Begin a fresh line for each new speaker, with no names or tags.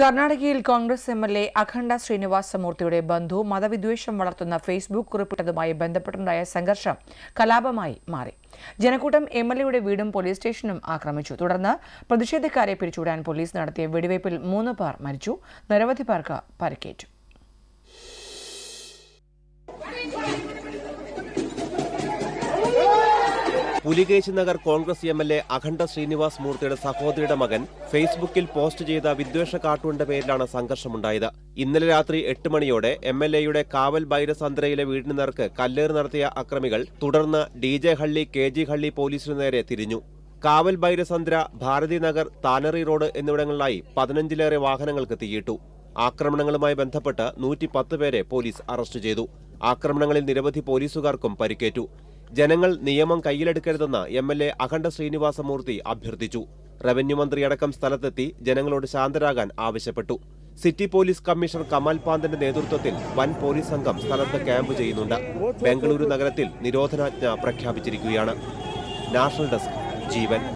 കർണാടകയിൽ Congress M L A അഖണ്ഡ ശ്രീനിവാസ മൂർത്തിയുടെ ബന്ധു മതവിദ്വേഷം വളർത്തുന്ന ഫേസ്ബുക്ക് കുറിപ്പിട്ടതുമായി ബന്ധപ്പെട്ടുണ്ടായ സംഘർഷം കലാപമായി മാറി ജനക്കൂട്ടം എം എൽ എയുടെ വീടും പോലീസ് സ്റ്റേഷനും ആക്രമിച്ചു തുടർന്ന് പ്രതിഷേധക്കാരെ പിരിച്ചുവിടാൻ പോലീസ് നടത്തിയ വെടിവയ്പിൽ മൂന്ന് പേർ മരിച്ചു നിരവധി പേർക്ക് പരിക്കേറ്റു
Pulikeshi Nagar Congress M L A Akhanda Srinivas മൂർത്തിയുടെ സഹോദരിയുടെ മകൻ ഫേസ്ബുക്കിൽ പോസ്റ്റ് ചെയ്ത വിദ്വേഷ കാർട്ടൂണിന്റെ പേരിലാണ് സംഘർഷമുണ്ടായത് ഇന്നലെ രാത്രി എട്ട് മണിയോടെ എം എൽ എയുടെ കാവൽ ബൈരസന്ദ്രയിലെ വീടിന് നേർക്ക് കല്ലേറ് നടത്തിയ അക്രമികൾ തുടർന്ന് D J Halli K G Halli പോലീസിനു നേരെ തിരിഞ്ഞു കാവൽ ബൈരസന്ദ്ര ഭാരതി നഗർ താനറി റോഡ് എന്നിവിടങ്ങളിലായി പതിനഞ്ചിലേറെ വാഹനങ്ങൾക്ക് തീയിട്ടു ആക്രമണങ്ങളുമായി ബന്ധപ്പെട്ട് നൂറ്റി പേരെ പോലീസ് അറസ്റ്റ് ചെയ്തു ആക്രമണങ്ങളിൽ നിരവധി പോലീസുകാർക്കും പരിക്കേറ്റു ജനങ്ങൾ നിയമം കയ്യിലെടുക്കരുതെന്ന് എം എൽ എ അഖണ്ഡ ശ്രീനിവാസമൂർത്തി അഭ്യർത്ഥിച്ചു റവന്യൂ അടക്കം സ്ഥലത്തെത്തി ജനങ്ങളോട് ശാന്തരാകാൻ ആവശ്യപ്പെട്ടു സിറ്റി പോലീസ് കമ്മീഷണർ കമാൽ പാന്തന്റെ നേതൃത്വത്തിൽ വൻ പോലീസ് സംഘം സ്ഥലത്ത് ക്യാമ്പ് ചെയ്യുന്നുണ്ട് ബംഗളൂരു നഗരത്തിൽ നിരോധനാജ്ഞ പ്രഖ്യാപിച്ചിരിക്കുകയാണ് നാഷണൽ ഡെസ്ക് ജീവൻ